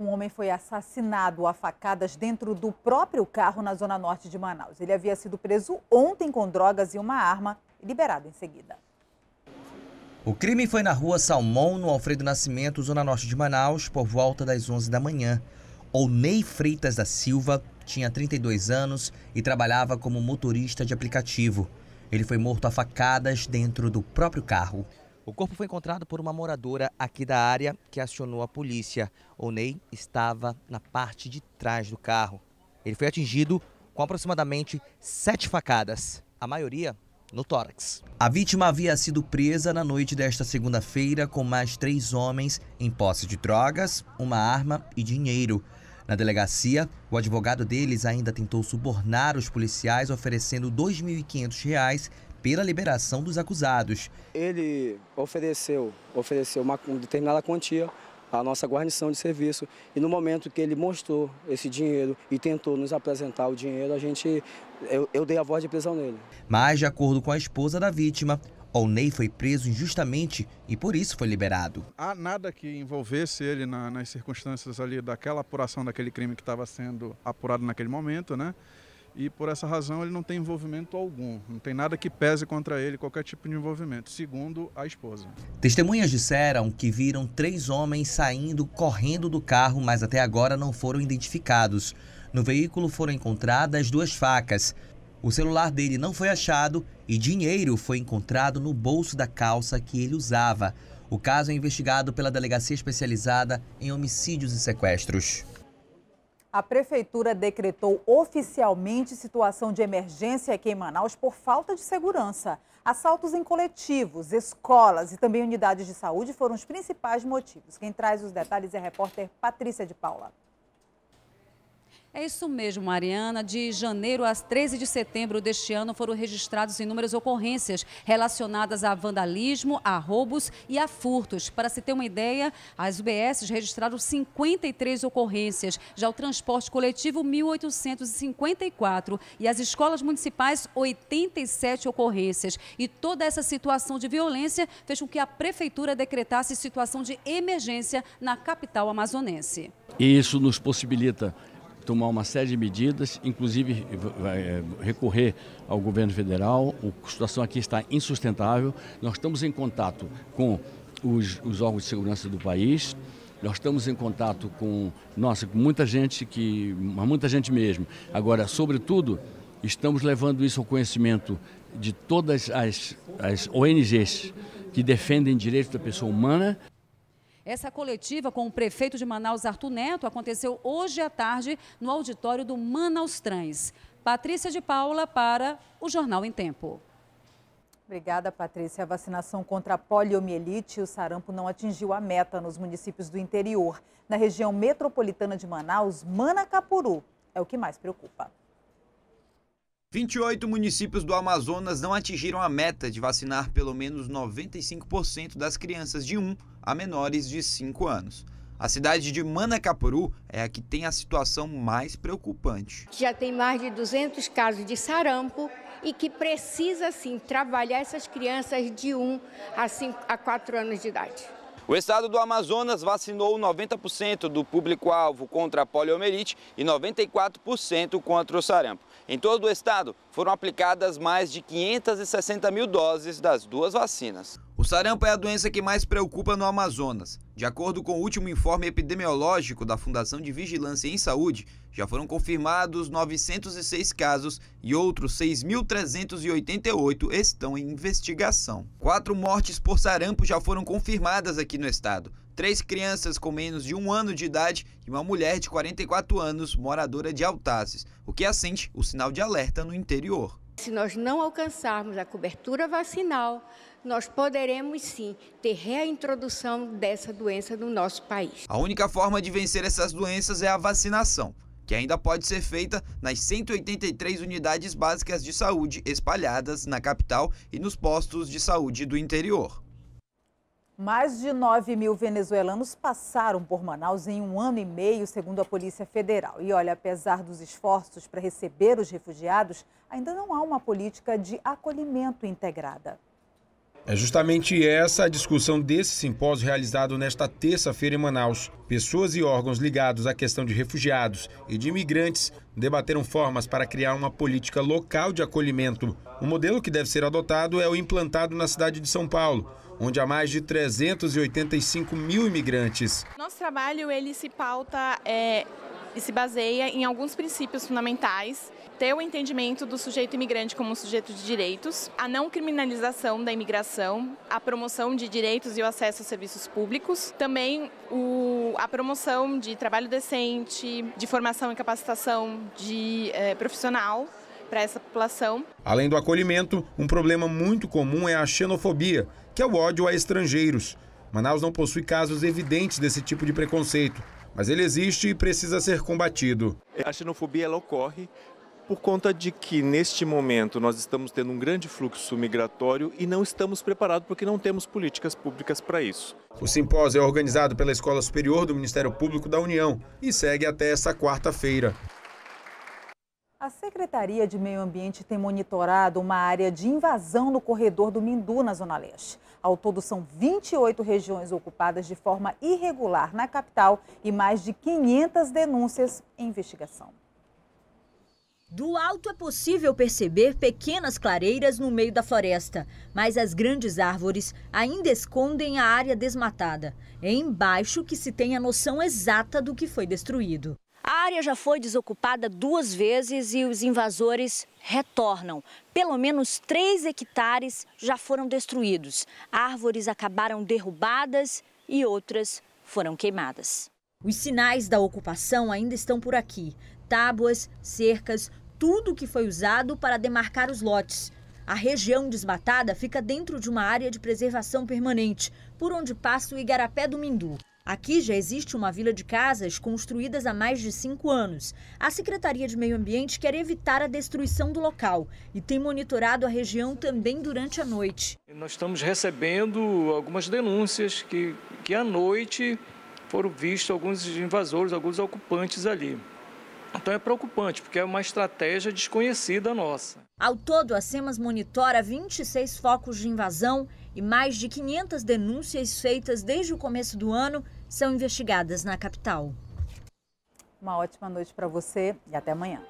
Um homem foi assassinado a facadas dentro do próprio carro na zona norte de Manaus. Ele havia sido preso ontem com drogas e uma arma e liberado em seguida. O crime foi na rua Salmão, no Alfredo Nascimento, zona norte de Manaus, por volta das 11 da manhã. Olney Freitas da Silva tinha 32 anos e trabalhava como motorista de aplicativo. Ele foi morto a facadas dentro do próprio carro. O corpo foi encontrado por uma moradora aqui da área que acionou a polícia. O Ney estava na parte de trás do carro. Ele foi atingido com aproximadamente sete facadas, a maioria no tórax. A vítima havia sido presa na noite desta segunda-feira com mais três homens em posse de drogas, uma arma e dinheiro. Na delegacia, o advogado deles ainda tentou subornar os policiais oferecendo R$ 2.500 pela liberação dos acusados. Ele ofereceu, ofereceu uma, determinada quantia à nossa guarnição de serviço e no momento que ele mostrou esse dinheiro e tentou nos apresentar o dinheiro, a gente eu, eu dei a voz de prisão nele. Mas de acordo com a esposa da vítima, Olney foi preso injustamente e por isso foi liberado. Há nada que envolvesse ele na, nas circunstâncias ali daquela apuração daquele crime que estava sendo apurado naquele momento, né? e por essa razão ele não tem envolvimento algum, não tem nada que pese contra ele, qualquer tipo de envolvimento, segundo a esposa. Testemunhas disseram que viram três homens saindo correndo do carro, mas até agora não foram identificados. No veículo foram encontradas duas facas. O celular dele não foi achado e dinheiro foi encontrado no bolso da calça que ele usava. O caso é investigado pela Delegacia Especializada em Homicídios e Sequestros a Prefeitura decretou oficialmente situação de emergência aqui em Manaus por falta de segurança. Assaltos em coletivos, escolas e também unidades de saúde foram os principais motivos. Quem traz os detalhes é a repórter Patrícia de Paula. É isso mesmo, Mariana. De janeiro a 13 de setembro deste ano foram registrados inúmeras ocorrências relacionadas a vandalismo, a roubos e a furtos. Para se ter uma ideia, as UBS registraram 53 ocorrências, já o transporte coletivo 1854 e as escolas municipais 87 ocorrências. E toda essa situação de violência fez com que a prefeitura decretasse situação de emergência na capital amazonense. Isso nos possibilita tomar uma série de medidas, inclusive vai eh, eh, recorrer ao governo federal. A situação aqui está insustentável. Nós estamos em contato com os, os órgãos de segurança do país. Nós estamos em contato com, nossa, com muita gente que, muita gente mesmo. Agora, sobretudo, estamos levando isso ao conhecimento de todas as, as ONGs que defendem direitos da pessoa humana. Essa coletiva com o prefeito de Manaus, Arthur Neto, aconteceu hoje à tarde no auditório do Manaus Trans. Patrícia de Paula para o Jornal em Tempo. Obrigada, Patrícia. A vacinação contra a poliomielite e o sarampo não atingiu a meta nos municípios do interior. Na região metropolitana de Manaus, Manacapuru é o que mais preocupa. 28 municípios do Amazonas não atingiram a meta de vacinar pelo menos 95% das crianças de 1 a menores de 5 anos. A cidade de Manacapuru é a que tem a situação mais preocupante. Já tem mais de 200 casos de sarampo e que precisa sim trabalhar essas crianças de 1 a, 4 anos de idade. O estado do Amazonas vacinou 90% do público-alvo contra a poliomielite e 94% contra o sarampo. Em todo o estado, foram aplicadas mais de 560 mil doses das duas vacinas. O sarampo é a doença que mais preocupa no Amazonas. De acordo com o último informe epidemiológico da Fundação de Vigilância em Saúde, já foram confirmados 906 casos e outros 6.388 estão em investigação. Quatro mortes por sarampo já foram confirmadas aqui no estado. Três crianças com menos de um ano de idade e uma mulher de 44 anos, moradora de Altazes, o que acende o sinal de alerta no interior. Se nós não alcançarmos a cobertura vacinal, nós poderemos sim ter reintrodução dessa doença no nosso país. A única forma de vencer essas doenças é a vacinação, que ainda pode ser feita nas 183 unidades básicas de saúde espalhadas na capital e nos postos de saúde do interior. Mais de 9 mil venezuelanos passaram por Manaus em um ano e meio, segundo a Polícia Federal. E olha, apesar dos esforços para receber os refugiados, ainda não há uma política de acolhimento integrada. É justamente essa a discussão desse simpósio realizado nesta terça-feira em Manaus. Pessoas e órgãos ligados à questão de refugiados e de imigrantes debateram formas para criar uma política local de acolhimento. O modelo que deve ser adotado é o implantado na cidade de São Paulo, onde há mais de 385 mil imigrantes. Nosso trabalho ele se pauta é, e se baseia em alguns princípios fundamentais ter o entendimento do sujeito imigrante como um sujeito de direitos, a não criminalização da imigração, a promoção de direitos e o acesso a serviços públicos, também o, a promoção de trabalho decente, de formação e capacitação de eh, profissional para essa população. Além do acolhimento, um problema muito comum é a xenofobia, que é o ódio a estrangeiros. Manaus não possui casos evidentes desse tipo de preconceito, mas ele existe e precisa ser combatido. A xenofobia ocorre por conta de que neste momento nós estamos tendo um grande fluxo migratório e não estamos preparados porque não temos políticas públicas para isso. O simpósio é organizado pela Escola Superior do Ministério Público da União e segue até esta quarta-feira. A Secretaria de Meio Ambiente tem monitorado uma área de invasão no corredor do Mindu, na Zona Leste. Ao todo, são 28 regiões ocupadas de forma irregular na capital e mais de 500 denúncias em investigação. Do alto é possível perceber pequenas clareiras no meio da floresta, mas as grandes árvores ainda escondem a área desmatada. É embaixo que se tem a noção exata do que foi destruído. A área já foi desocupada duas vezes e os invasores retornam. Pelo menos três hectares já foram destruídos. Árvores acabaram derrubadas e outras foram queimadas. Os sinais da ocupação ainda estão por aqui tábuas, cercas, tudo que foi usado para demarcar os lotes. A região desmatada fica dentro de uma área de preservação permanente, por onde passa o Igarapé do Mindu. Aqui já existe uma vila de casas construídas há mais de cinco anos. A Secretaria de Meio Ambiente quer evitar a destruição do local e tem monitorado a região também durante a noite. Nós estamos recebendo algumas denúncias que, que à noite foram vistos alguns invasores, alguns ocupantes ali. Então é preocupante, porque é uma estratégia desconhecida nossa. Ao todo, a SEMAS monitora 26 focos de invasão e mais de 500 denúncias feitas desde o começo do ano são investigadas na capital. Uma ótima noite para você e até amanhã.